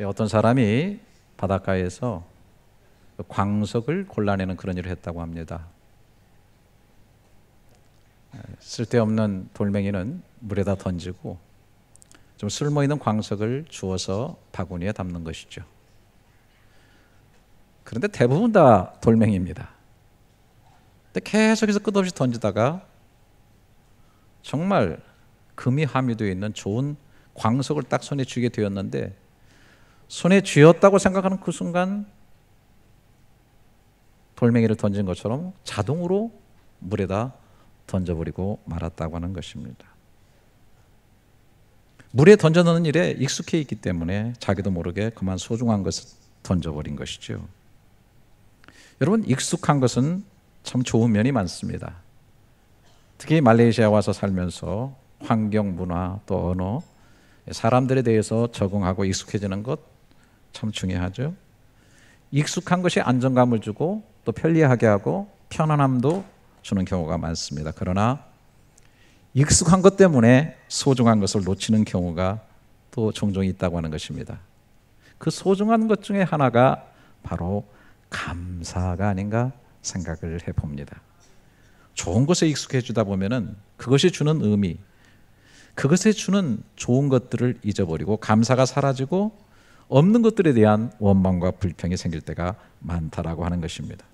예, 어떤 사람이 바닷가에서 광석을 골라내는 그런 일을 했다고 합니다. 예, 쓸데없는 돌멩이는 물에다 던지고 좀 쓸모 있는 광석을 주워서 바구니에 담는 것이죠. 그런데 대부분 다 돌멩이입니다. 근데 계속해서 끝없이 던지다가 정말 금이 함유되어 있는 좋은 광석을 딱 손에 쥐게 되었는데 손에 쥐었다고 생각하는 그 순간 돌멩이를 던진 것처럼 자동으로 물에다 던져버리고 말았다고 하는 것입니다. 물에 던져놓는 일에 익숙해 있기 때문에 자기도 모르게 그만 소중한 것을 던져버린 것이죠. 여러분 익숙한 것은 참 좋은 면이 많습니다. 특히 말레이시아 와서 살면서 환경, 문화 또 언어, 사람들에 대해서 적응하고 익숙해지는 것참 중요하죠. 익숙한 것이 안정감을 주고 또 편리하게 하고 편안함도 주는 경우가 많습니다. 그러나 익숙한 것 때문에 소중한 것을 놓치는 경우가 또 종종 있다고 하는 것입니다. 그 소중한 것 중에 하나가 바로 감사가 아닌가 생각을 해봅니다. 좋은 것에 익숙해지다 보면은 그것이 주는 의미, 그것에 주는 좋은 것들을 잊어버리고 감사가 사라지고 없는 것들에 대한 원망과 불평이 생길 때가 많다라고 하는 것입니다.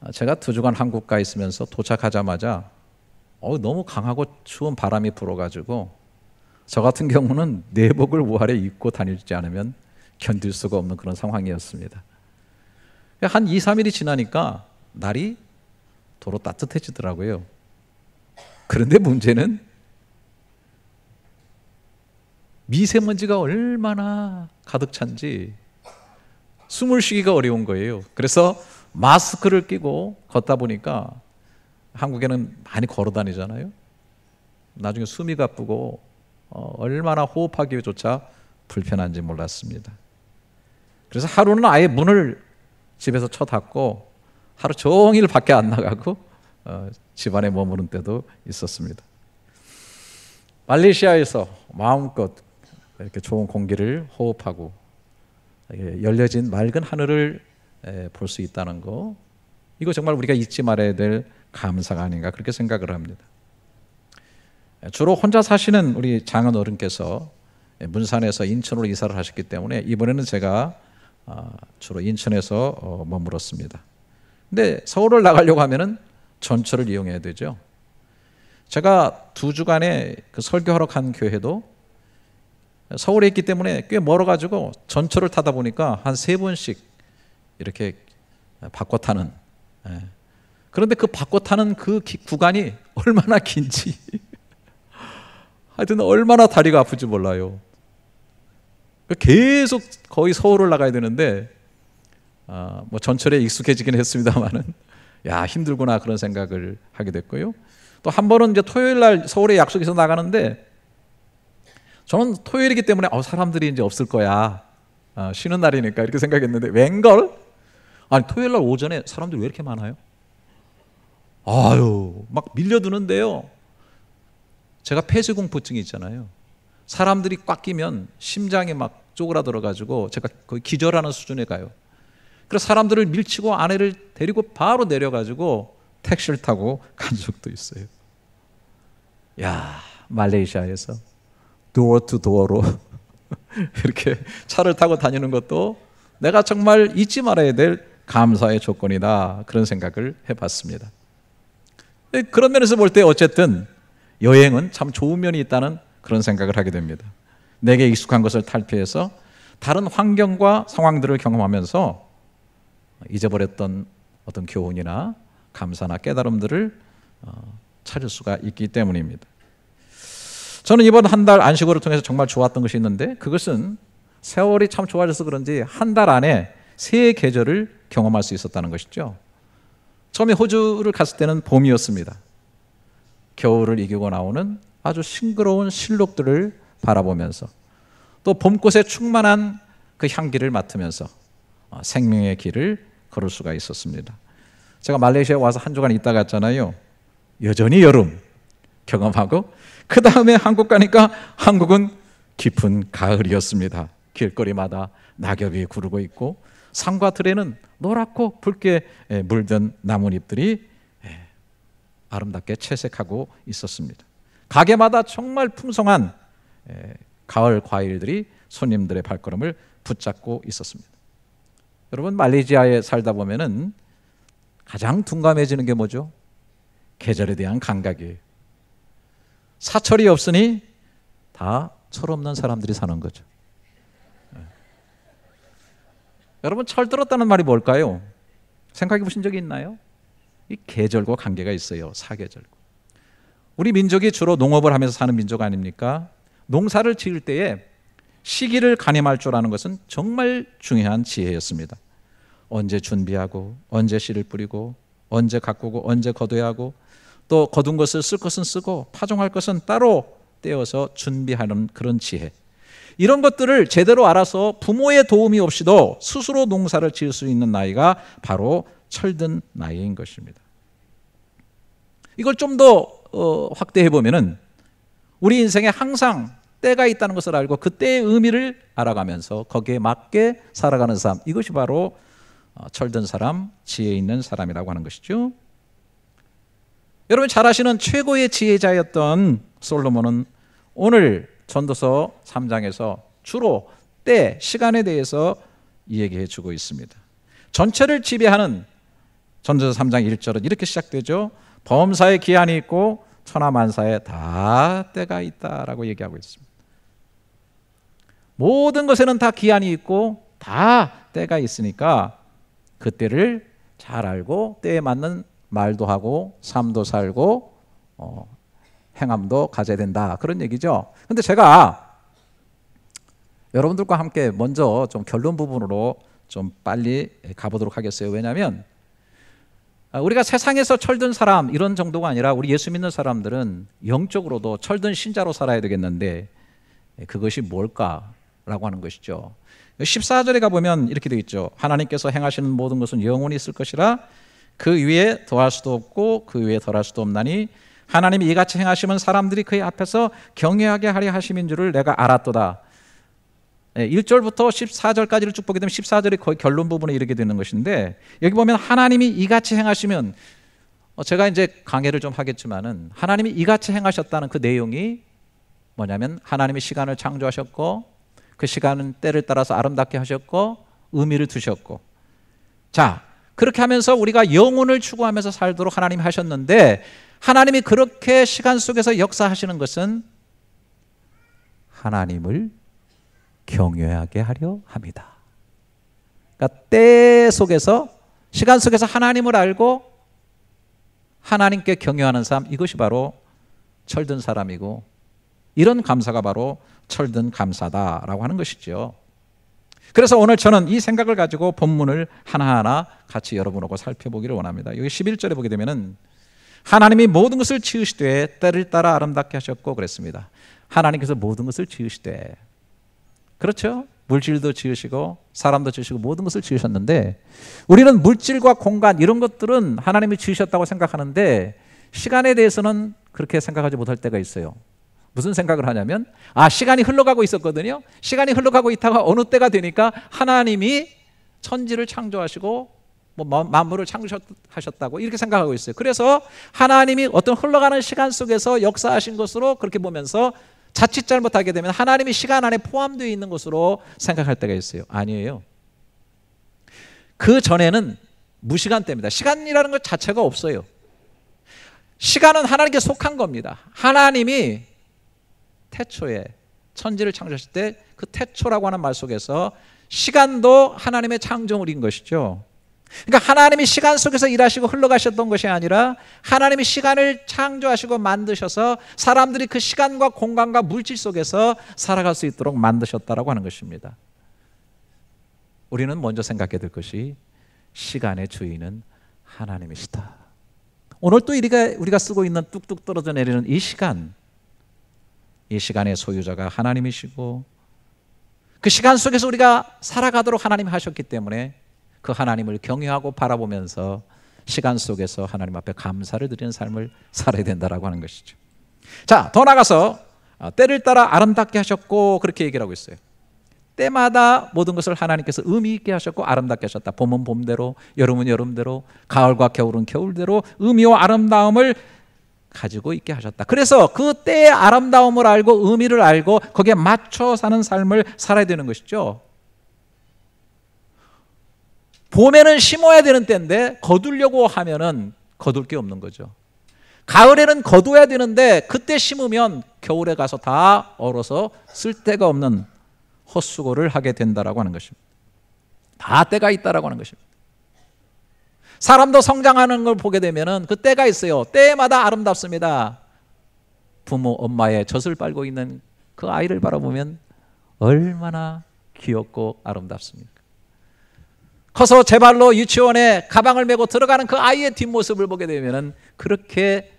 아, 제가 두 주간 한국가 있으면서 도착하자마자 어, 너무 강하고 추운 바람이 불어가지고 저 같은 경우는 내복을 우아래 입고 다니지 않으면 견딜 수가 없는 그런 상황이었습니다. 한 2, 3일이 지나니까 날이 도로 따뜻해지더라고요. 그런데 문제는 미세먼지가 얼마나 가득 찬지 숨을 쉬기가 어려운 거예요. 그래서 마스크를 끼고 걷다 보니까 한국에는 많이 걸어 다니잖아요. 나중에 숨이 가쁘고 어, 얼마나 호흡하기조차 불편한지 몰랐습니다. 그래서 하루는 아예 문을 집에서 쳐 닫고 하루 종일 밖에 안 나가고 어, 집안에 머무는 때도 있었습니다. 말레이시아에서 마음껏 이렇게 좋은 공기를 호흡하고 열려진 맑은 하늘을 볼 수 있다는 거 이거 정말 우리가 잊지 말아야 될 감사가 아닌가 그렇게 생각을 합니다. 주로 혼자 사시는 우리 장은 어른께서 문산에서 인천으로 이사를 하셨기 때문에 이번에는 제가 아, 주로 인천에서 어, 머물었습니다. 근데 서울을 나가려고 하면은 전철을 이용해야 되죠. 제가 두 주간에 그 설교하러 간 교회도 서울에 있기 때문에 꽤 멀어가지고 전철을 타다 보니까 한 세 번씩 이렇게 바꿔 타는. 예. 그런데 그 바꿔 타는 그 구간이 얼마나 긴지. 하여튼 얼마나 다리가 아픈지 몰라요. 계속 거의 서울을 나가야 되는데, 아, 뭐 전철에 익숙해지긴 했습니다만은, 야, 힘들구나 그런 생각을 하게 됐고요. 또 한 번은 이제 토요일 날 서울에 약속해서 나가는데, 저는 토요일이기 때문에 어, 사람들이 이제 없을 거야. 어, 쉬는 날이니까 이렇게 생각했는데 웬걸? 아니 토요일 날 오전에 사람들이 왜 이렇게 많아요? 아유 막 밀려드는데요. 제가 폐쇄공포증이 있잖아요. 사람들이 꽉 끼면 심장이 막 쪼그라들어 가지고 제가 거의 기절하는 수준에 가요. 그래서 사람들을 밀치고 아내를 데리고 바로 내려 가지고 택시를 타고 간 적도 있어요. 야 말레이시아에서 도어 투 도어로 이렇게 차를 타고 다니는 것도 내가 정말 잊지 말아야 될 감사의 조건이다. 그런 생각을 해봤습니다. 네, 그런 면에서 볼 때 어쨌든 여행은 참 좋은 면이 있다는 그런 생각을 하게 됩니다. 내게 익숙한 것을 탈피해서 다른 환경과 상황들을 경험하면서 잊어버렸던 어떤 교훈이나 감사나 깨달음들을 어, 찾을 수가 있기 때문입니다. 저는 이번 한 달 안식으로 통해서 정말 좋았던 것이 있는데 그것은 세월이 참 좋아져서 그런지 한 달 안에 세 계절을 경험할 수 있었다는 것이죠. 처음에 호주를 갔을 때는 봄이었습니다. 겨울을 이기고 나오는 아주 싱그러운 실록들을 바라보면서 또 봄꽃에 충만한 그 향기를 맡으면서 어, 생명의 길을 걸을 수가 있었습니다. 제가 말레이시아에 와서 한 주간 있다 갔잖아요. 여전히 여름 경험하고 그 다음에 한국 가니까 한국은 깊은 가을이었습니다. 길거리마다 낙엽이 구르고 있고 산과 들에는 노랗고 붉게 물든 나뭇잎들이 아름답게 채색하고 있었습니다. 가게마다 정말 풍성한 가을 과일들이 손님들의 발걸음을 붙잡고 있었습니다. 여러분 말레이시아에 살다 보면은 가장 둔감해지는 게 뭐죠? 계절에 대한 감각이에요. 사철이 없으니 다 철없는 사람들이 사는 거죠. 예. 여러분 철들었다는 말이 뭘까요? 생각해 보신 적이 있나요? 이 계절과 관계가 있어요. 사계절과. 우리 민족이 주로 농업을 하면서 사는 민족 아닙니까? 농사를 지을 때에 시기를 가늠할 줄 아는 것은 정말 중요한 지혜였습니다. 언제 준비하고 언제 씨를 뿌리고 언제 가꾸고 언제 거둬야 하고 또 거둔 것을 쓸 것은 쓰고 파종할 것은 따로 떼어서 준비하는 그런 지혜. 이런 것들을 제대로 알아서 부모의 도움이 없이도 스스로 농사를 지을 수 있는 나이가 바로 철든 나이인 것입니다. 이걸 좀더 어, 확대해 보면은 우리 인생에 항상 때가 있다는 것을 알고 그때의 의미를 알아가면서 거기에 맞게 살아가는 사람 이것이 바로 어, 철든 사람, 지혜 있는 사람이라고 하는 것이죠. 여러분 잘 아시는 최고의 지혜자였던 솔로몬은 오늘 전도서 3장에서 주로 때, 시간에 대해서 이야기해 주고 있습니다. 전체를 지배하는 전도서 3장 1절은 이렇게 시작되죠. 범사에 기한이 있고 천하 만사에 다 때가 있다라고 얘기하고 있습니다. 모든 것에는 다 기한이 있고 다 때가 있으니까 그때를 잘 알고 때에 맞는 말도 하고 삶도 살고 어, 행함도 가져야 된다 그런 얘기죠. 근데 제가 여러분들과 함께 먼저 좀 결론 부분으로 좀 빨리 가보도록 하겠어요. 왜냐하면 아, 우리가 세상에서 철든 사람 이런 정도가 아니라 우리 예수 믿는 사람들은 영적으로도 철든 신자로 살아야 되겠는데 예, 그것이 뭘까라고 하는 것이죠. 14절에 가보면 이렇게 되어 있죠. 하나님께서 행하시는 모든 것은 영원히 있을 것이라 그 위에 더할 수도 없고 그 위에 덜할 수도 없나니 하나님이 이같이 행하시면 사람들이 그의 앞에서 경외하게 하려 하심인 줄을 내가 알았도다. 1절부터 예, 14절까지를 쭉 보게 되면 14절이 거의 결론 부분에 이르게 되는 것인데 여기 보면 하나님이 이같이 행하시면 어, 제가 이제 강의를좀 하겠지만은 하나님이 이같이 행하셨다는 그 내용이 뭐냐면 하나님이 시간을 창조하셨고 그 시간은 때를 따라서 아름답게 하셨고 의미를 두셨고 자 그렇게 하면서 우리가 영혼을 추구하면서 살도록 하나님 하셨는데 하나님이 그렇게 시간 속에서 역사하시는 것은 하나님을 경외하게 하려 합니다. 그러니까 때 속에서 시간 속에서 하나님을 알고 하나님께 경외하는 사람 이것이 바로 철든 사람이고 이런 감사가 바로 철든 감사다라고 하는 것이죠. 그래서 오늘 저는 이 생각을 가지고 본문을 하나하나 같이 여러분하고 살펴보기를 원합니다. 여기 11절에 보게 되면은 하나님이 모든 것을 지으시되 때를 따라 아름답게 하셨고 그랬습니다. 하나님께서 모든 것을 지으시되 그렇죠? 물질도 지으시고 사람도 지으시고 모든 것을 지으셨는데 우리는 물질과 공간 이런 것들은 하나님이 지으셨다고 생각하는데 시간에 대해서는 그렇게 생각하지 못할 때가 있어요. 무슨 생각을 하냐면 아 시간이 흘러가고 있었거든요. 시간이 흘러가고 있다가 어느 때가 되니까 하나님이 천지를 창조하시고 뭐 만물을 창조하셨다고 이렇게 생각하고 있어요. 그래서 하나님이 어떤 흘러가는 시간 속에서 역사하신 것으로 그렇게 보면서 자칫 잘못하게 되면 하나님이 시간 안에 포함되어 있는 것으로 생각할 때가 있어요. 아니에요. 그 전에는 무시간때입니다. 시간이라는 것 자체가 없어요. 시간은 하나님께 속한 겁니다. 하나님이 태초에 천지를 창조하실 때 그 태초라고 하는 말 속에서 시간도 하나님의 창조물인 것이죠. 그러니까 하나님이 시간 속에서 일하시고 흘러가셨던 것이 아니라 하나님이 시간을 창조하시고 만드셔서 사람들이 그 시간과 공간과 물질 속에서 살아갈 수 있도록 만드셨다라고 하는 것입니다. 우리는 먼저 생각해야 될 것이 시간의 주인은 하나님이시다. 오늘 또 우리가, 우리가 쓰고 있는 뚝뚝 떨어져 내리는 이 시간 이 시간의 소유자가 하나님이시고 그 시간 속에서 우리가 살아가도록 하나님 하셨기 때문에 그 하나님을 경외하고 바라보면서 시간 속에서 하나님 앞에 감사를 드리는 삶을 살아야 된다라고 하는 것이죠. 자, 더 나가서 아, 때를 따라 아름답게 하셨고 그렇게 얘기를 하고 있어요. 때마다 모든 것을 하나님께서 의미 있게 하셨고 아름답게 하셨다. 봄은 봄대로, 여름은 여름대로, 가을과 겨울은 겨울대로 의미와 아름다움을 가지고 있게 하셨다. 그래서 그 때의 아름다움을 알고 의미를 알고 거기에 맞춰 사는 삶을 살아야 되는 것이죠. 봄에는 심어야 되는 때인데 거두려고 하면은 거둘 게 없는 거죠. 가을에는 거둬야 되는데 그때 심으면 겨울에 가서 다 얼어서 쓸데가 없는 헛수고를 하게 된다라고 하는 것입니다. 다 때가 있다라고 하는 것입니다. 사람도 성장하는 걸 보게 되면그 때가 있어요. 때마다 아름답습니다. 부모 엄마의 젖을 빨고 있는 그 아이를 바라보면 얼마나 귀엽고 아름답습니까? 커서 제 발로 유치원에 가방을 메고 들어가는 그 아이의 뒷모습을 보게 되면 그렇게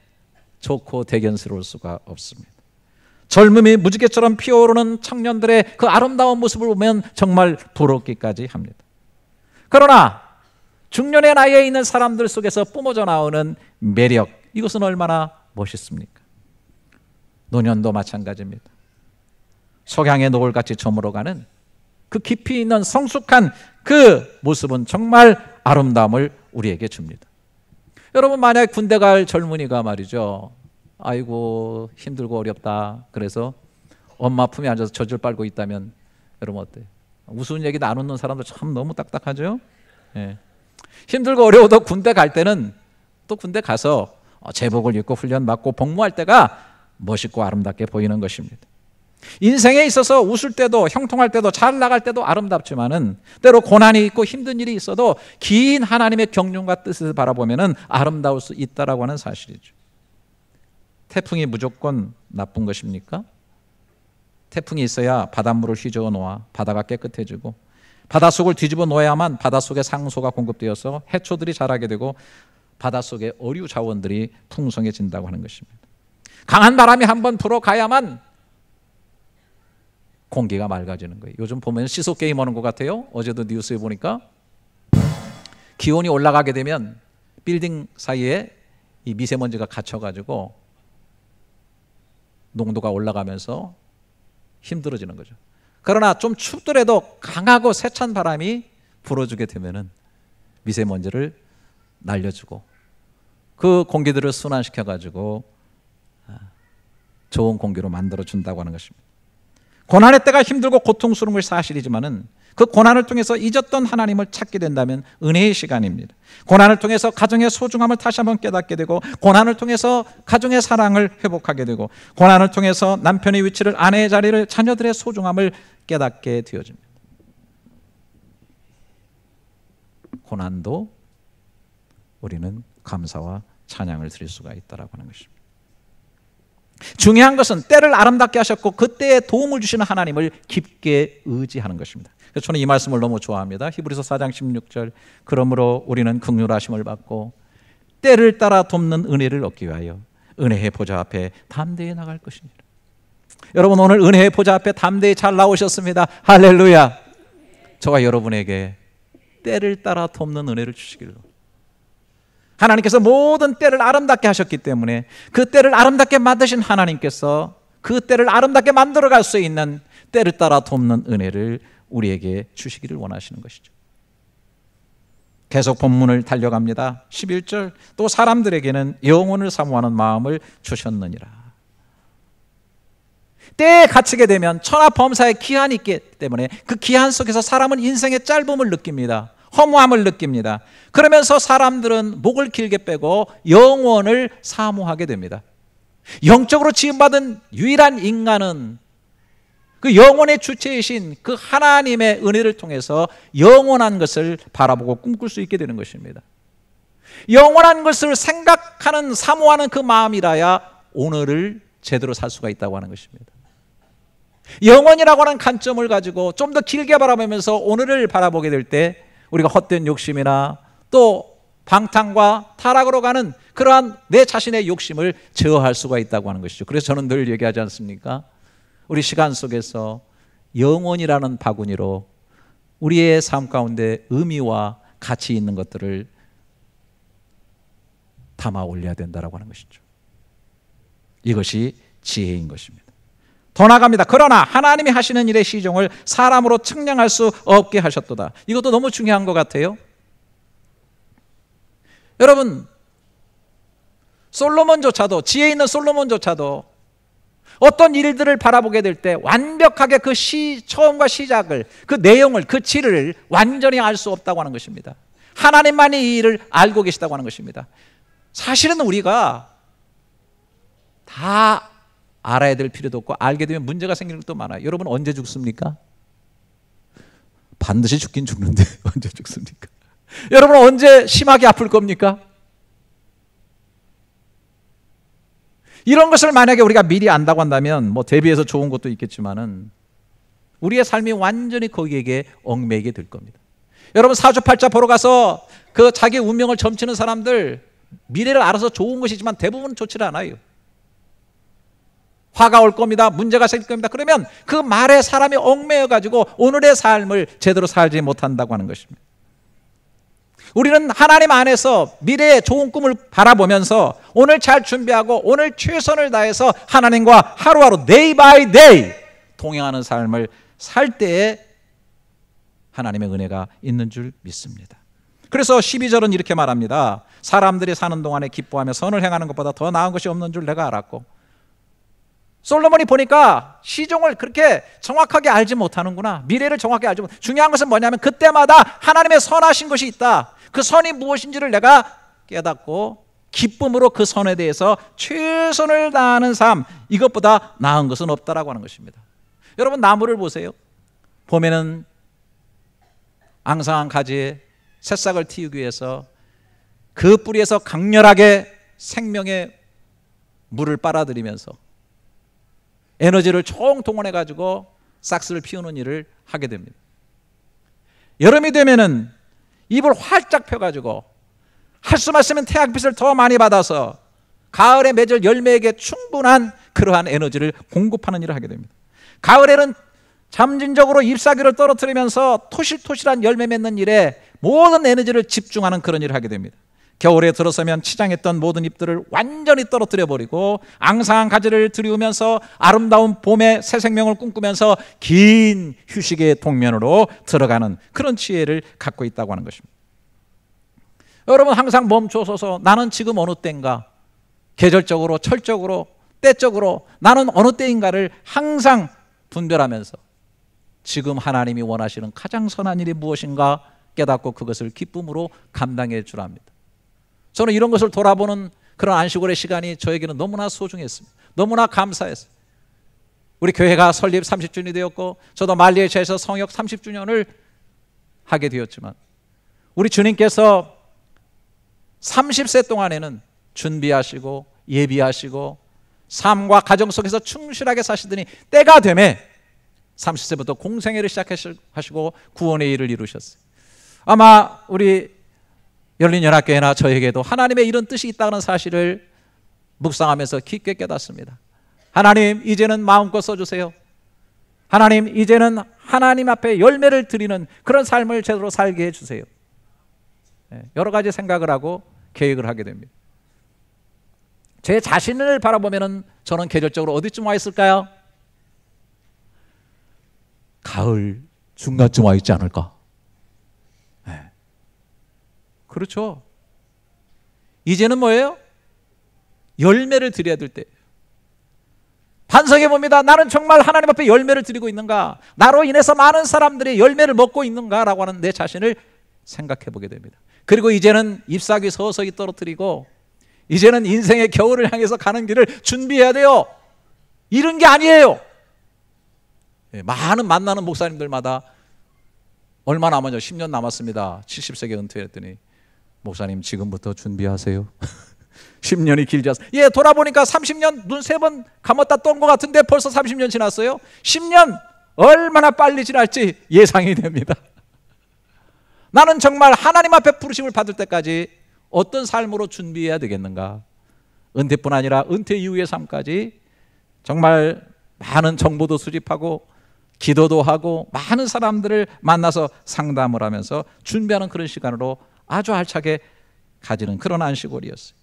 좋고 대견스러울 수가 없습니다. 젊음이 무지개처럼 피어오르는 청년들의 그 아름다운 모습을 보면 정말 부럽기까지 합니다. 그러나 중년의 나이에 있는 사람들 속에서 뿜어져 나오는 매력, 이것은 얼마나 멋있습니까? 노년도 마찬가지입니다. 석양의 노을같이 저물어가는 그 깊이 있는 성숙한 그 모습은 정말 아름다움을 우리에게 줍니다. 여러분 만약 군대 갈 젊은이가 말이죠. 아이고 힘들고 어렵다. 그래서 엄마 품에 앉아서 젖을 빨고 있다면 여러분 어때요? 우스운 얘기 나누는 사람들 참 너무 딱딱하죠. 예. 힘들고 어려워도 군대 갈 때는 또 군대 가서 어, 제복을 입고 훈련 받고 복무할 때가 멋있고 아름답게 보이는 것입니다. 인생에 있어서 웃을 때도 형통할 때도 잘 나갈 때도 아름답지만은 때로 고난이 있고 힘든 일이 있어도 긴 하나님의 경륜과 뜻을 바라보면은 아름다울 수 있다라고 하는 사실이죠. 태풍이 무조건 나쁜 것입니까? 태풍이 있어야 바닷물을 휘저어 놓아 바다가 깨끗해지고 바닷속을 뒤집어 놓아야만 바닷속에 상소가 공급되어서 해초들이 자라게 되고 바닷속에 어류 자원들이 풍성해진다고 하는 것입니다. 강한 바람이 한번 불어가야만 공기가 맑아지는 거예요. 요즘 보면 시속 게임 하는 것 같아요. 어제도 뉴스에 보니까 기온이 올라가게 되면 빌딩 사이에 이 미세먼지가 갇혀가지고 농도가 올라가면서 힘들어지는 거죠. 그러나 좀 춥더라도 강하고 세찬 바람이 불어주게 되면은 미세먼지를 날려주고 그 공기들을 순환시켜 가지고 아, 좋은 공기로 만들어 준다고 하는 것입니다. 고난의 때가 힘들고 고통스러운 것이 사실이지만은 그 고난을 통해서 잊었던 하나님을 찾게 된다면 은혜의 시간입니다. 고난을 통해서 가정의 소중함을 다시 한번 깨닫게 되고 고난을 통해서 가정의 사랑을 회복하게 되고 고난을 통해서 남편의 위치를 아내의 자리를 자녀들의 소중함을 깨닫게 되어집니다. 고난도 우리는 감사와 찬양을 드릴 수가 있다라고 하는 것입니다. 중요한 것은 때를 아름답게 하셨고 그때에 도움을 주시는 하나님을 깊게 의지하는 것입니다. 저는 이 말씀을 너무 좋아합니다. 히브리서 4장 16절. 그러므로 우리는 극률하심을 받고 때를 따라 돕는 은혜를 얻기 위하여 은혜의 보좌 앞에 담대히 나갈 것이니라. 여러분 오늘 은혜의 보좌 앞에 담대히 잘 나오셨습니다. 할렐루야. 저와 여러분에게 때를 따라 돕는 은혜를 주시기를 하나님께서 모든 때를 아름답게 하셨기 때문에 그 때를 아름답게 만드신 하나님께서 그 때를 아름답게 만들어 갈 수 있는 때를 따라 돕는 은혜를 우리에게 주시기를 원하시는 것이죠. 계속 본문을 달려갑니다. 11절 또 사람들에게는 영혼을 사모하는 마음을 주셨느니라. 때에 갇히게 되면 천하 범사의 기한이 있기 때문에 그 기한 속에서 사람은 인생의 짧음을 느낍니다. 허무함을 느낍니다. 그러면서 사람들은 목을 길게 빼고 영원을 사모하게 됩니다. 영적으로 지음받은 유일한 인간은 그 영혼의 주체이신 그 하나님의 은혜를 통해서 영원한 것을 바라보고 꿈꿀 수 있게 되는 것입니다. 영원한 것을 생각하는 사모하는 그 마음이라야 오늘을 제대로 살 수가 있다고 하는 것입니다. 영원이라고 하는 관점을 가지고 좀 더 길게 바라보면서 오늘을 바라보게 될때 우리가 헛된 욕심이나 또 방탕과 타락으로 가는 그러한 내 자신의 욕심을 제어할 수가 있다고 하는 것이죠. 그래서 저는 늘 얘기하지 않습니까? 우리 시간 속에서 영혼이라는 바구니로 우리의 삶 가운데 의미와 가치 있는 것들을 담아 올려야 된다라고 하는 것이죠. 이것이 지혜인 것입니다. 더 나갑니다. 그러나 하나님이 하시는 일의 시종을 사람으로 측량할 수 없게 하셨도다. 이것도 너무 중요한 것 같아요. 여러분, 솔로몬조차도, 지혜 있는 솔로몬조차도 어떤 일들을 바라보게 될 때 완벽하게 그 시, 처음과 시작을, 그 내용을, 그 질을 완전히 알 수 없다고 하는 것입니다. 하나님만이 이 일을 알고 계시다고 하는 것입니다. 사실은 우리가 다 알아야 될 필요도 없고 알게 되면 문제가 생기는 것도 많아요. 여러분 언제 죽습니까? 반드시 죽긴 죽는데 언제 죽습니까? 여러분 언제 심하게 아플 겁니까? 이런 것을 만약에 우리가 미리 안다고 한다면 뭐 대비해서 좋은 것도 있겠지만은 우리의 삶이 완전히 거기에게 얽매이게 될 겁니다. 여러분 사주팔자 보러 가서 그 자기 운명을 점치는 사람들 미래를 알아서 좋은 것이지만 대부분 좋지 않아요. 화가 올 겁니다. 문제가 생길 겁니다. 그러면 그 말에 사람이 얽매여 가지고 오늘의 삶을 제대로 살지 못한다고 하는 것입니다. 우리는 하나님 안에서 미래의 좋은 꿈을 바라보면서 오늘 잘 준비하고 오늘 최선을 다해서 하나님과 하루하루 d 이 y by 이 a 동행하는 삶을 살 때에 하나님의 은혜가 있는 줄 믿습니다. 그래서 12절은 이렇게 말합니다. 사람들이 사는 동안에 기뻐하며 선을 행하는 것보다 더 나은 것이 없는 줄 내가 알았고 솔로몬이 보니까 시종을 그렇게 정확하게 알지 못하는구나. 미래를 정확하게 알지 못. 하는 중요한 것은 뭐냐면 그때마다 하나님의 선하신 것이 있다. 그 선이 무엇인지를 내가 깨닫고 기쁨으로 그 선에 대해서 최선을 다하는 삶 이것보다 나은 것은 없다라고 하는 것입니다. 여러분 나무를 보세요. 봄에는 앙상한 가지에 새싹을 틔우기 위해서 그 뿌리에서 강렬하게 생명의 물을 빨아들이면서 에너지를 총 동원해 가지고 싹스를 피우는 일을 하게 됩니다. 여름이 되면은 입을 활짝 펴 가지고 할 수만 있으면 태양빛을 더 많이 받아서 가을에 맺을 열매에게 충분한 그러한 에너지를 공급하는 일을 하게 됩니다. 가을에는 잠진적으로 잎사귀를 떨어뜨리면서 토실토실한 열매 맺는 일에 모든 에너지를 집중하는 그런 일을 하게 됩니다. 겨울에 들어서면 치장했던 모든 잎들을 완전히 떨어뜨려 버리고 앙상한 가지를 들이우면서 아름다운 봄의 새 생명을 꿈꾸면서 긴 휴식의 동면으로 들어가는 그런 지혜를 갖고 있다고 하는 것입니다. 여러분 항상 멈춰서서 나는 지금 어느 때인가 계절적으로 철적으로 때적으로 나는 어느 때인가를 항상 분별하면서 지금 하나님이 원하시는 가장 선한 일이 무엇인가 깨닫고 그것을 기쁨으로 감당해 주랍니다. 저는 이런 것을 돌아보는 그런 안식월의 시간이 저에게는 너무나 소중했습니다. 너무나 감사했어요. 우리 교회가 설립 30주년이 되었고 저도 말리에셔에서 성역 30주년을 하게 되었지만 우리 주님께서 30세 동안에는 준비하시고 예비하시고 삶과 가정 속에서 충실하게 사시더니 때가 되매 30세부터 공생애를 시작하시고 구원의 일을 이루셨어요. 아마 우리 열린 연합교회나 저에게도 하나님의 이런 뜻이 있다는 사실을 묵상하면서 깊게 깨닫습니다. 하나님 이제는 마음껏 써주세요. 하나님 이제는 하나님 앞에 열매를 드리는 그런 삶을 제대로 살게 해주세요. 네, 여러 가지 생각을 하고 계획을 하게 됩니다. 제 자신을 바라보면 저는 계절적으로 어디쯤 와 있을까요? 가을 중간쯤 와 있지 않을까? 그렇죠. 이제는 뭐예요? 열매를 드려야 될 때. 반성해 봅니다. 나는 정말 하나님 앞에 열매를 드리고 있는가? 나로 인해서 많은 사람들이 열매를 먹고 있는가라고 하는 내 자신을 생각해 보게 됩니다. 그리고 이제는 잎사귀 서서히 떨어뜨리고 이제는 인생의 겨울을 향해서 가는 길을 준비해야 돼요. 이런 게 아니에요. 예, 많은 만나는 목사님들마다 얼마 남았냐? 10년 남았습니다. 70세기 은퇴했더니 목사님 지금부터 준비하세요. 10년이 길지 않습 예, 돌아보니까 30년 눈 세 번 감았다 떤것 같은데 벌써 30년 지났어요. 10년 얼마나 빨리 지날지 예상이 됩니다. 나는 정말 하나님 앞에 부르심을 받을 때까지 어떤 삶으로 준비해야 되겠는가? 은퇴뿐 아니라 은퇴 이후의 삶까지 정말 많은 정보도 수집하고 기도도 하고 많은 사람들을 만나서 상담을 하면서 준비하는 그런 시간으로 아주 알차게 가지는 그런 안식월이었어요.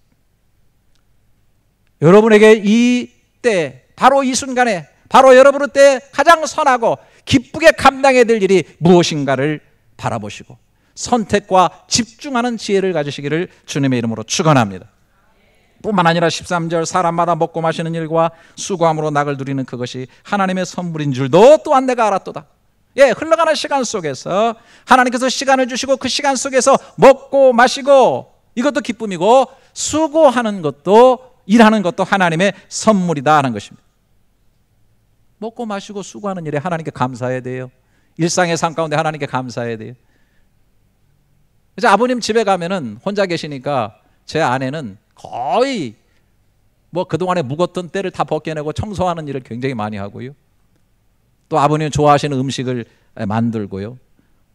여러분에게 이 때, 바로 이 순간에, 바로 여러분의 때 가장 선하고 기쁘게 감당해야 될 일이 무엇인가를 바라보시고 선택과 집중하는 지혜를 가지시기를 주님의 이름으로 축원합니다. 뿐만 아니라 13절 사람마다 먹고 마시는 일과 수고함으로 낙을 누리는 그것이 하나님의 선물인 줄도 또한 내가 알았도다. 예, 흘러가는 시간 속에서 하나님께서 시간을 주시고 그 시간 속에서 먹고 마시고 이것도 기쁨이고 수고하는 것도 일하는 것도 하나님의 선물이다 하는 것입니다. 먹고 마시고 수고하는 일에 하나님께 감사해야 돼요. 일상의 삶 가운데 하나님께 감사해야 돼요. 그래 아버님 집에 가면은 혼자 계시니까 제 아내는 거의 뭐 그동안에 묵었던 때를 다 벗겨내고 청소하는 일을 굉장히 많이 하고요. 또 아버님 좋아하시는 음식을 만들고요.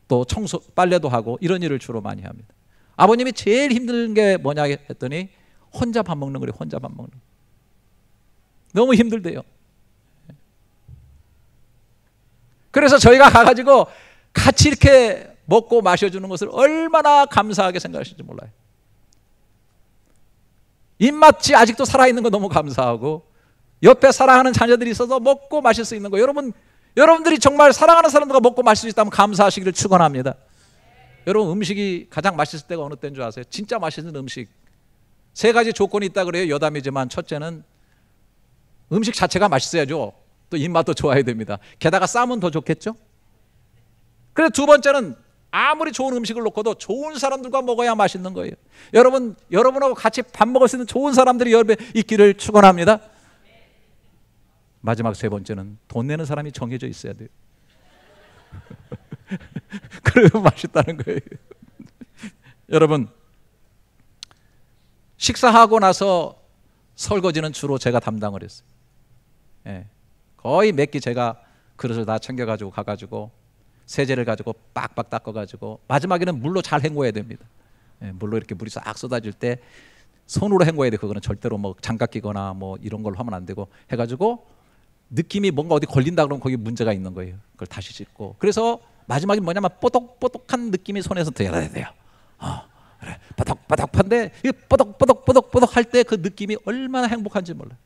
또 청소 빨래도 하고 이런 일을 주로 많이 합니다. 아버님이 제일 힘든 게 뭐냐 했더니 혼자 밥 먹는 거래 혼자 밥 먹는 거. 너무 힘들대요. 그래서 저희가 가가지고 같이 이렇게 먹고 마셔주는 것을 얼마나 감사하게 생각하실지 몰라요. 입맛이 아직도 살아있는 거 너무 감사하고 옆에 사랑하는 자녀들이 있어서 먹고 마실 수 있는 거 여러분 여러분들이 정말 사랑하는 사람들과 먹고 마실 수 있다면 감사하시기를 축원합니다. 여러분 음식이 가장 맛있을 때가 어느 때인 줄 아세요? 진짜 맛있는 음식. 세 가지 조건이 있다 그래요. 여담이지만 첫째는 음식 자체가 맛있어야죠. 또 입맛도 좋아야 됩니다. 게다가 싸면 더 좋겠죠? 그래서 두 번째는 아무리 좋은 음식을 놓고도 좋은 사람들과 먹어야 맛있는 거예요. 여러분, 여러분하고 같이 밥 먹을 수 있는 좋은 사람들이 여러분 있기를 축원합니다. 마지막 세 번째는 돈 내는 사람이 정해져 있어야 돼요. 그래야 맛있다는 거예요. 여러분 식사하고 나서 설거지는 주로 제가 담당을 했어요. 예. 거의 몇끼 제가 그릇을 다 챙겨가지고 가가지고 세제를 가지고 빡빡 닦아가지고 마지막에는 물로 잘 헹궈야 됩니다. 예, 물로 이렇게 물이 싹 쏟아질 때 손으로 헹궈야 돼. 그거는 절대로 뭐 장갑 끼거나 뭐 이런 걸 하면 안 되고 해가지고 느낌이 뭔가 어디 걸린다 그러면 거기 문제가 있는 거예요. 그걸 다시 짚고. 그래서 마지막에 뭐냐면 뽀독뽀독한 느낌이 손에서 들어야 돼요. 어, 그래. 바닥바닥한데 이 뽀독뽀독뽀독뽀독 할 때 그 느낌이 얼마나 행복한지 몰라. 요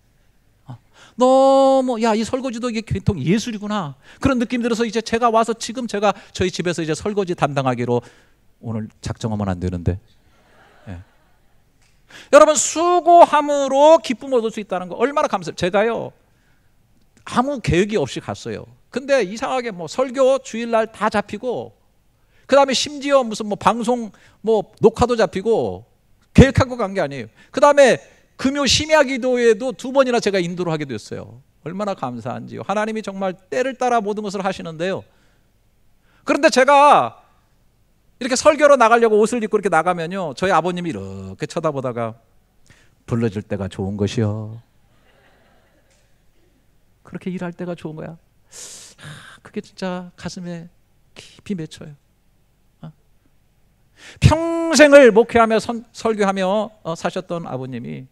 어, 너무 야 이 설거지도 이게 교통 예술이구나 그런 느낌 들어서 이제 제가 와서 지금 제가 저희 집에서 이제 설거지 담당하기로 오늘 작정하면 안 되는데 예. 여러분 수고함으로 기쁨 얻을 수 있다는 거 얼마나 감사해요 제가요 아무 계획이 없이 갔어요. 근데 이상하게 뭐 설교 주일날 다 잡히고 그다음에 심지어 무슨 뭐 방송 뭐 녹화도 잡히고 계획하고 간 게 아니에요. 그다음에 금요 심야 기도에도 두 번이나 제가 인도를 하게 됐어요. 얼마나 감사한지요. 하나님이 정말 때를 따라 모든 것을 하시는데요. 그런데 제가 이렇게 설교로 나가려고 옷을 입고 이렇게 나가면요. 저희 아버님이 이렇게 쳐다보다가 불러줄 때가 좋은 것이요. 그렇게 일할 때가 좋은 거야. 그게 진짜 가슴에 깊이 맺혀요. 어? 평생을 목회하며 선, 설교하며 어, 사셨던 아버님이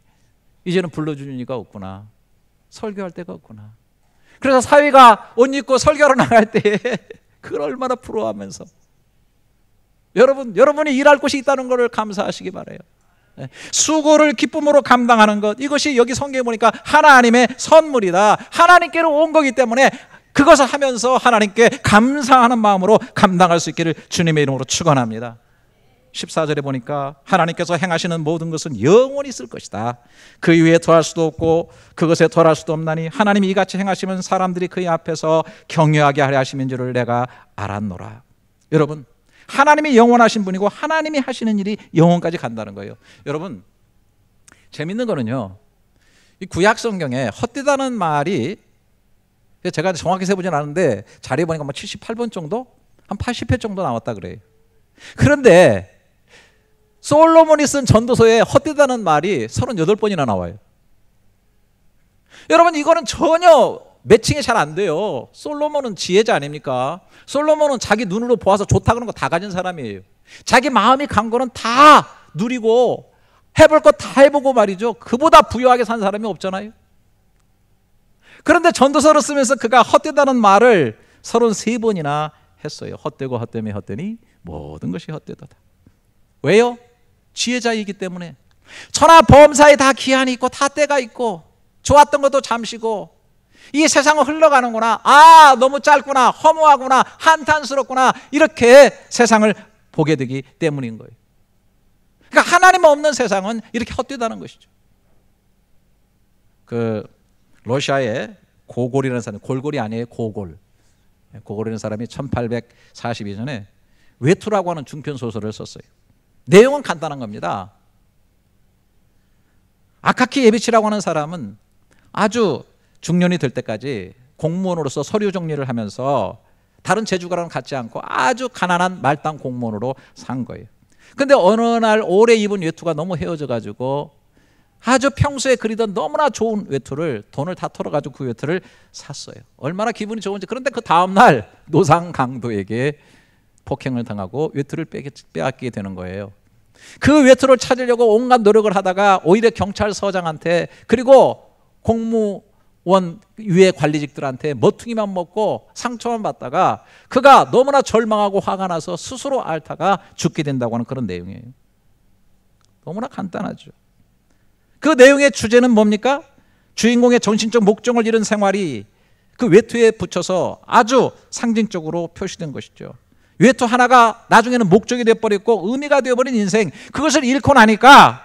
이제는 불러주는 이가 없구나. 설교할 때가 없구나. 그래서 사위가 옷 입고 설교하 나갈 때 그걸 얼마나 부러워하면서 여러분 여러분이 일할 곳이 있다는 것을 감사하시기 바래요. 예, 수고를 기쁨으로 감당하는 것 이것이 여기 성경에 보니까 하나님의 선물이다. 하나님께로 온 거기 때문에 그것을 하면서 하나님께 감사하는 마음으로 감당할 수 있기를 주님의 이름으로 축원합니다. 14절에 보니까 하나님께서 행하시는 모든 것은 영원히 있을 것이다. 그 위에 더할 수도 없고 그것에 더할 수도 없나니 하나님이 이같이 행하시면 사람들이 그의 앞에서 경외하게 하려 하심인 줄을 내가 알았노라. 여러분 하나님이 영원하신 분이고 하나님이 하시는 일이 영원까지 간다는 거예요. 여러분 재밌는 거는요. 이 구약 성경에 헛되다는 말이 제가 정확히 세보진 않은데 자료에 보니까 막 78번 정도 한 80회 정도 나왔다 그래요. 그런데 솔로몬이 쓴 전도서에 헛되다는 말이 38번이나 나와요. 여러분 이거는 전혀 매칭이 잘 안 돼요. 솔로몬은 지혜자 아닙니까? 솔로몬은 자기 눈으로 보아서 좋다 그런 거 다 가진 사람이에요. 자기 마음이 간 거는 다 누리고 해볼 거 다 해보고 말이죠. 그보다 부유하게 산 사람이 없잖아요. 그런데 전도서를 쓰면서 그가 헛되다는 말을 33번이나 했어요. 헛되고 헛되며 헛되니 모든 것이 헛되다. 왜요? 지혜자이기 때문에. 천하 범사에 다 기한이 있고 다 때가 있고 좋았던 것도 잠시고 이 세상은 흘러가는구나. 아, 너무 짧구나. 허무하구나. 한탄스럽구나. 이렇게 세상을 보게 되기 때문인 거예요. 그러니까 하나님 없는 세상은 이렇게 헛되다는 것이죠. 그 러시아의 고골이라는 사람, 골골이 아니에요. 고골. 고골이라는 사람이 1842년에 외투라고 하는 중편 소설을 썼어요. 내용은 간단한 겁니다. 아카키 예비치라고 하는 사람은 아주 중년이 될 때까지 공무원으로서 서류 정리를 하면서 다른 재주가랑 같지 않고 아주 가난한 말단 공무원으로 산 거예요. 근데 어느 날 오래 입은 외투가 너무 헤어져 가지고 아주 평소에 그리던 너무나 좋은 외투를 돈을 다 털어 가지고 그 외투를 샀어요. 얼마나 기분이 좋은지. 그런데 그 다음 날 노상 강도에게 폭행을 당하고 외투를 빼앗게 되는 거예요. 그 외투를 찾으려고 온갖 노력을 하다가 오히려 경찰서장한테 그리고 공무 원 위에 관리직들한테 머퉁이만 먹고 상처만 받다가 그가 너무나 절망하고 화가 나서 스스로 앓다가 죽게 된다고 하는 그런 내용이에요. 너무나 간단하죠. 그 내용의 주제는 뭡니까? 주인공의 정신적 목적을 잃은 생활이 그 외투에 붙여서 아주 상징적으로 표시된 것이죠. 외투 하나가 나중에는 목적이 되어버렸고 의미가 되어버린 인생 그것을 잃고 나니까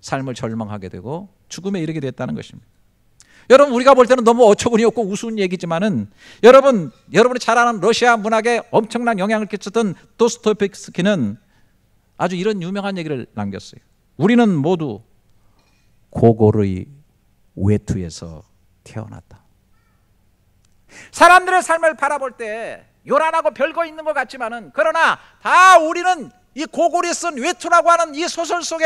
삶을 절망하게 되고 죽음에 이르게 됐다는 것입니다. 여러분 우리가 볼 때는 너무 어처구니 없고 우스운 얘기지만은 여러분 여러분이 잘 아는 러시아 문학에 엄청난 영향을 끼쳤던 도스토옙스키는 아주 이런 유명한 얘기를 남겼어요. 우리는 모두 고골의 외투에서 태어났다. 사람들의 삶을 바라볼 때 요란하고 별거 있는 것 같지만은 그러나 다 우리는 이 고골이 쓴 외투라고 하는 이 소설 속에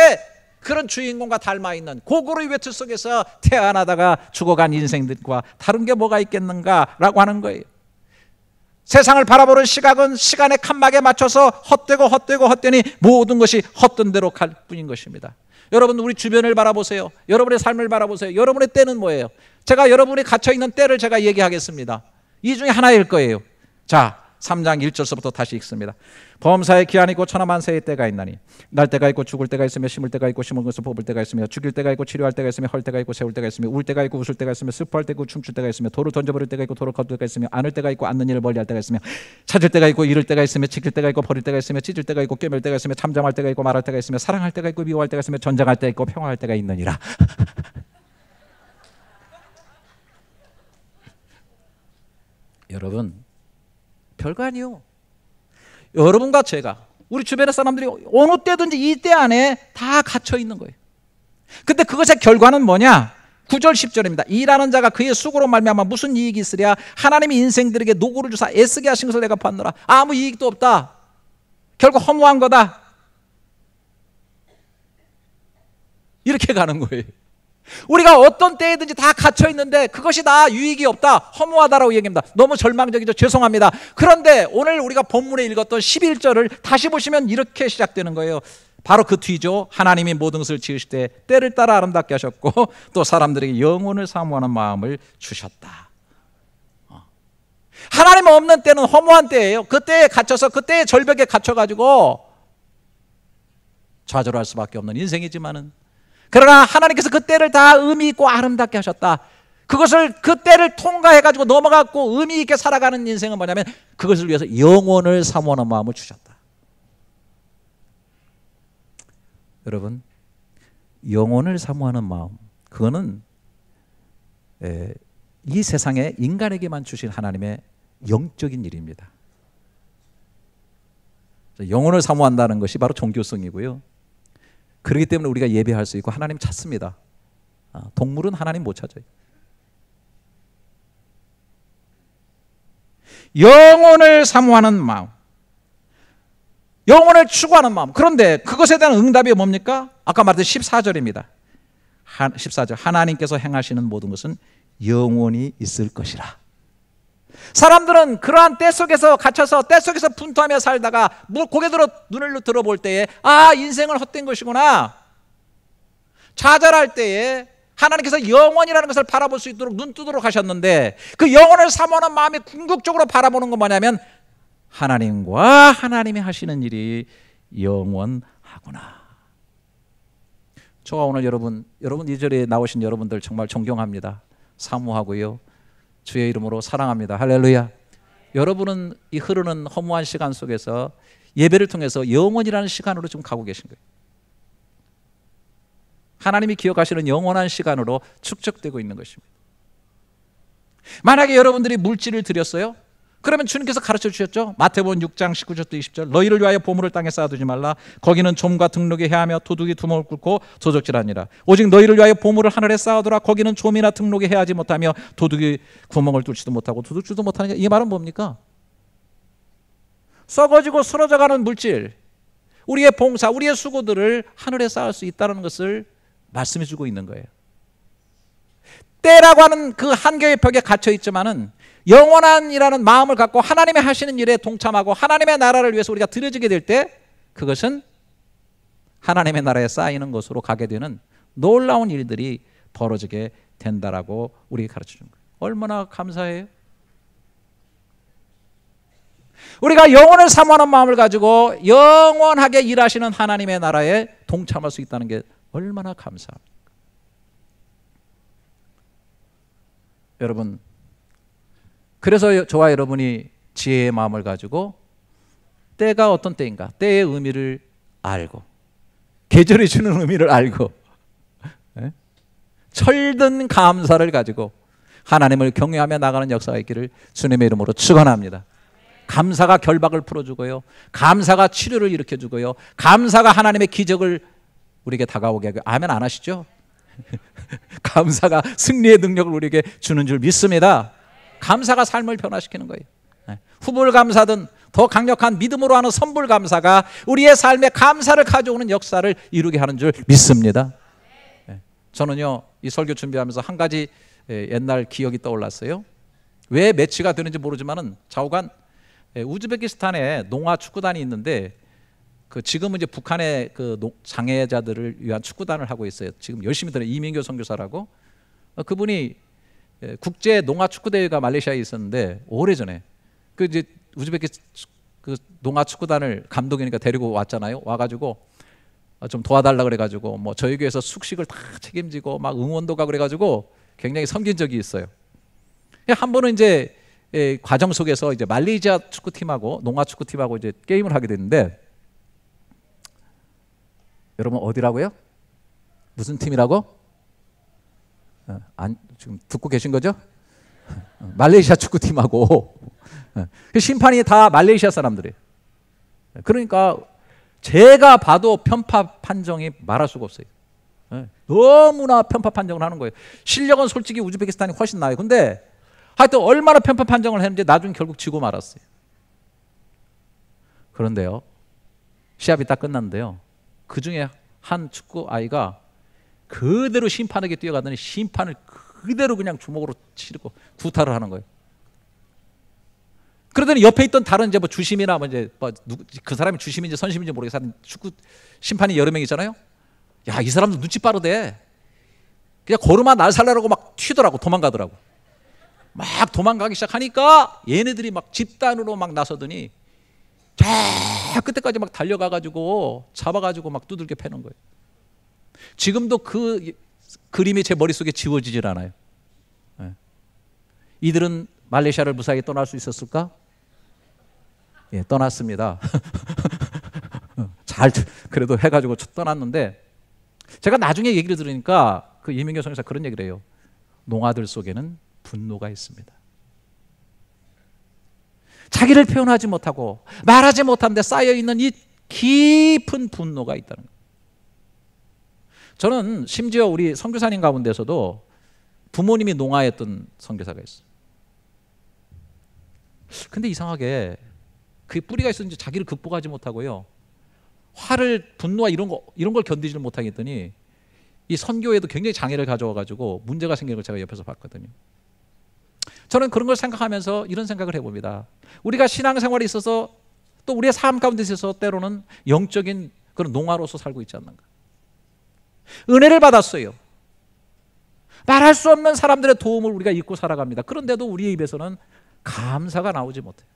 그런 주인공과 닮아 있는 고구려의 외투 속에서 태어나다가 죽어간 인생들과 다른 게 뭐가 있겠는가라고 하는 거예요. 세상을 바라보는 시각은 시간의 칸막에 맞춰서 헛되고 헛되고 헛되니 모든 것이 헛된 대로 갈 뿐인 것입니다. 여러분 우리 주변을 바라보세요. 여러분의 삶을 바라보세요. 여러분의 때는 뭐예요? 제가 여러분이 갇혀 있는 때를 제가 얘기하겠습니다. 이 중에 하나일 거예요. 자, 3장 1절서부터 다시 읽습니다. 범사에 기한이 있고 천하만세의 때가 있나니 날 때가 있고 죽을 때가 있으며 심을 때가 있고 심은 것을 뽑을 때가 있으며 죽일 때가 있고 치료할 때가 있으며 헐 때가 있고 세울 때가 있으며 울 때가 있고 웃을 때가 있으며 슬퍼할 때가 있고 춤출 때가 있으며 도를 던져버릴 때가 있고 도를 거둘 때가 있으며 안을 때가 있고 앉는 일을 멀리할 때가 있으며 찾을 때가 있고 잃을 때가 있으며 지킬 때가 있고 버릴 때가 있으며 찢을 때가 있고 꿰맬 때가 있으며 잠잠할 때가 있고 말할 때가 있으며 사랑할 때가 있고 미워할 때가 있으며 전쟁할 때가 있고 평화할 때가 있느니라 여러분 결과 아니요. 여러분과 제가 우리 주변의 사람들이 어느 때든지 이 때 안에 다 갇혀 있는 거예요. 근데 그것의 결과는 뭐냐? 9절 10절입니다. 일하는 자가 그의 수고로 말미암아 무슨 이익이 있으랴 하나님이 인생들에게 노고를 주사 애쓰게 하신 것을 내가 봤느라 아무 이익도 없다. 결국 허무한 거다. 이렇게 가는 거예요. 우리가 어떤 때에든지 다 갇혀 있는데 그것이 다 유익이 없다, 허무하다라고 얘기합니다. 너무 절망적이죠. 죄송합니다. 그런데 오늘 우리가 본문에 읽었던 11절을 다시 보시면 이렇게 시작되는 거예요. 바로 그 뒤죠. 하나님이 모든 것을 지으실 때 때를 따라 아름답게 하셨고 또 사람들에게 영혼을 사모하는 마음을 주셨다. 어. 하나님 없는 때는 허무한 때예요. 그때에 갇혀서 그때의 절벽에 갇혀 가지고 좌절할 수밖에 없는 인생이지만은 그러나 하나님께서 그 때를 다 의미 있고 아름답게 하셨다. 그것을 그 때를 통과해 가지고 넘어갔고 의미 있게 살아가는 인생은 뭐냐면 그것을 위해서 영혼을 사모하는 마음을 주셨다. 여러분 영혼을 사모하는 마음 그거는 에, 이 세상에 인간에게만 주신 하나님의 영적인 일입니다. 영혼을 사모한다는 것이 바로 종교성이고요. 그렇기 때문에 우리가 예배할 수 있고 하나님 찾습니다. 아, 동물은 하나님 못 찾아요. 영혼을 사모하는 마음. 영혼을 추구하는 마음. 그런데 그것에 대한 응답이 뭡니까? 아까 말했듯 14절입니다. 14절. 하나님께서 행하시는 모든 것은 영혼이 있을 것이라. 사람들은 그러한 때 속에서 갇혀서 때 속에서 분투하며 살다가 고개 들어 눈을 들어볼 때에 아 인생을 헛된 것이구나 좌절할 때에 하나님께서 영원이라는 것을 바라볼 수 있도록 눈 뜨도록 하셨는데 그 영혼을 사모하는 마음이 궁극적으로 바라보는 건 뭐냐면 하나님과 하나님이 하시는 일이 영원하구나. 저가 오늘 여러분 여러분 이 절에 나오신 여러분들 정말 존경합니다. 사모하고요. 주의 이름으로 사랑합니다. 할렐루야. 여러분은 이 흐르는 허무한 시간 속에서 예배를 통해서 영원이라는 시간으로 지금 가고 계신 거예요. 하나님이 기억하시는 영원한 시간으로 축적되고 있는 것입니다. 만약에 여러분들이 물질을 드렸어요. 그러면 주님께서 가르쳐 주셨죠. 마태복음 6장 19절부터 20절. 너희를 위하여 보물을 땅에 쌓아두지 말라. 거기는 좀과 등록에 해하며 도둑이 두목을 꿇고 도적질하니라. 오직 너희를 위하여 보물을 하늘에 쌓아두라. 거기는 좀이나 등록에 해하지 못하며 도둑이 구멍을 뚫지도 못하고 도둑질도 못하니까 이 말은 뭡니까? 썩어지고 쓰러져가는 물질, 우리의 봉사, 우리의 수고들을 하늘에 쌓을 수 있다는 것을 말씀해주고 있는 거예요. 때라고 하는 그 한계의 벽에 갇혀 있지만은 영원한이라는 마음을 갖고 하나님의 하시는 일에 동참하고 하나님의 나라를 위해서 우리가 들여지게 될 때 그것은 하나님의 나라에 쌓이는 것으로 가게 되는 놀라운 일들이 벌어지게 된다라고 우리 가르쳐 준 거예요. 얼마나 감사해요? 우리가 영원을 사모하는 마음을 가지고 영원하게 일하시는 하나님의 나라에 동참할 수 있다는 게 얼마나 감사합니까? 여러분 그래서 저와 여러분이 지혜의 마음을 가지고 때가 어떤 때인가, 때의 의미를 알고, 계절이 주는 의미를 알고, 예? 철든 감사를 가지고 하나님을 경외하며 나가는 역사가 있기를 주님의 이름으로 축원합니다. 감사가 결박을 풀어주고요. 감사가 치료를 일으켜주고요. 감사가 하나님의 기적을 우리에게 다가오게 하고 아멘 안 하시죠? 감사가 승리의 능력을 우리에게 주는 줄 믿습니다. 감사가 삶을 변화시키는 거예요. 네. 후불 감사든 더 강력한 믿음으로 하는 선불 감사가 우리의 삶에 감사를 가져오는 역사를 이루게 하는 줄 믿습니다. 네. 저는요 이 설교 준비하면서 한 가지 옛날 기억이 떠올랐어요. 왜 매치가 되는지 모르지만은 좌우간 우즈베키스탄에 농화 축구단이 있는데 그 지금은 이제 북한의 그 장애자들을 위한 축구단을 하고 있어요. 지금 열심히 들어 이민교 선교사라고 어, 그분이 예, 국제 농아 축구 대회가 말레이시아에 있었는데 오래 전에 그 이제 우즈베키스 그 농아 축구단을 감독이니까 데리고 왔잖아요. 와가지고 어, 좀 도와달라 그래가지고 뭐 저희 교회에서 숙식을 다 책임지고 막 응원도 가 그래가지고 굉장히 섬긴 적이 있어요. 한 번은 이제 예, 과정 속에서 이제 말레이시아 축구팀하고 농아 축구팀하고 이제 게임을 하게 됐는데 여러분 어디라고요? 무슨 팀이라고? 어, 안, 지금 듣고 계신 거죠? 어, 말레이시아 축구팀하고 어, 그 심판이 다 말레이시아 사람들이에요. 그러니까 제가 봐도 편파 판정이 말할 수가 없어요. 예, 너무나 편파 판정을 하는 거예요. 실력은 솔직히 우즈베키스탄이 훨씬 나아요. 근데 하여튼 얼마나 편파 판정을 했는지 나중 에 결국 지고 말았어요. 그런데요. 시합이 딱 끝났는데요. 그 중에 한 축구 아이가 그대로 심판에게 뛰어가더니 심판을 그대로 그냥 주먹으로 치르고 구타를 하는 거예요. 그러더니 옆에 있던 다른 이제 뭐 주심이나 뭐 이제 뭐그 사람이 주심인지 선심인지 모르겠어요. 축구 심판이 여러 명 있잖아요. 야, 이 사람도 눈치 빠르대. 그냥 걸음아 날살라고막 튀더라고 도망가더라고. 막 도망가기 시작하니까 얘네들이 막 집단으로 막 나서더니 저 끝에까지 막 달려가가지고 잡아가지고 막 두들겨 패는 거예요. 지금도 그 그림이 제 머릿속에 지워지질 않아요. 예. 이들은 말레이시아를 무사히 떠날 수 있었을까? 예, 떠났습니다. 잘 그래도 해가지고 떠났는데 제가 나중에 얘기를 들으니까 그 이민교 선교사 그런 얘기를 해요. 농아들 속에는 분노가 있습니다. 자기를 표현하지 못하고 말하지 못한데 쌓여 있는 이 깊은 분노가 있다는 거예요. 저는 심지어 우리 선교사님 가운데서도 부모님이 농아였던 선교사가 있어요. 근데 이상하게 그 뿌리가 있었는지 자기를 극복하지 못하고요. 화를 분노와 이런 거 이런 걸 견디지를 못하겠더니 이 선교에도 굉장히 장애를 가져와 가지고 문제가 생긴 걸 제가 옆에서 봤거든요. 저는 그런 걸 생각하면서 이런 생각을 해봅니다. 우리가 신앙생활에 있어서 또 우리의 삶 가운데 있어서 때로는 영적인 그런 농아로서 살고 있지 않는가. 은혜를 받았어요. 말할 수 없는 사람들의 도움을 우리가 잊고 살아갑니다. 그런데도 우리의 입에서는 감사가 나오지 못해요.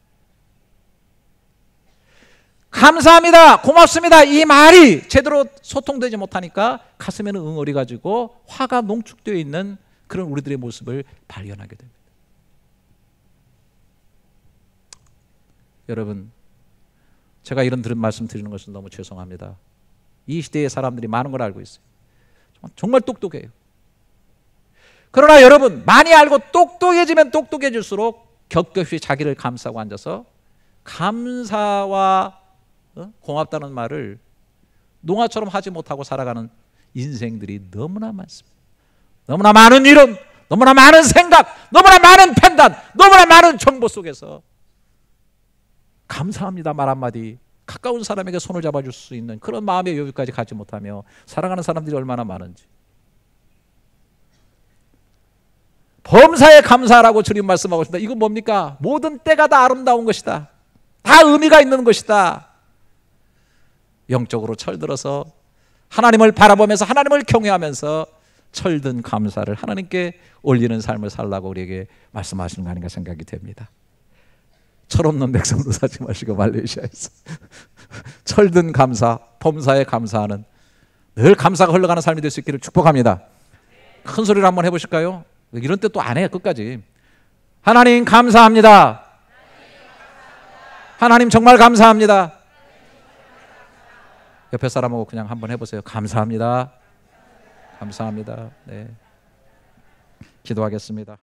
감사합니다. 고맙습니다. 이 말이 제대로 소통되지 못하니까 가슴에는 응어리 가지고 화가 농축되어 있는 그런 우리들의 모습을 발견하게 됩니다. 여러분, 제가 이런 말씀 드리는 것은 너무 죄송합니다. 이 시대의 사람들이 많은 걸 알고 있어요. 정말 똑똑해요. 그러나 여러분 많이 알고 똑똑해지면 똑똑해질수록 겹겹이 자기를 감싸고 앉아서 감사와 어, 고맙다는 말을 농아처럼 하지 못하고 살아가는 인생들이 너무나 많습니다. 너무나 많은 이론, 너무나 많은 생각, 너무나 많은 판단, 너무나 많은 정보 속에서 감사합니다 말 한마디 가까운 사람에게 손을 잡아줄 수 있는 그런 마음의 여유까지 가지 못하며 사랑하는 사람들이 얼마나 많은지. 범사에 감사라고 주님 말씀하고 있습니다. 이건 뭡니까? 모든 때가 다 아름다운 것이다. 다 의미가 있는 것이다. 영적으로 철들어서 하나님을 바라보면서 하나님을 경외하면서 철든 감사를 하나님께 올리는 삶을 살라고 우리에게 말씀하시는 거 아닌가 생각이 됩니다. 철없는 백성도 사지 마시고 말레이시아에서 철든 감사, 범사에 감사하는 늘 감사가 흘러가는 삶이 될 수 있기를 축복합니다. 큰 소리를 한번 해보실까요? 이런 때또안해 끝까지. 하나님 감사합니다. 하나님 정말 감사합니다. 옆에 사람하고 그냥 한번 해보세요. 감사합니다. 감사합니다. 네. 기도하겠습니다.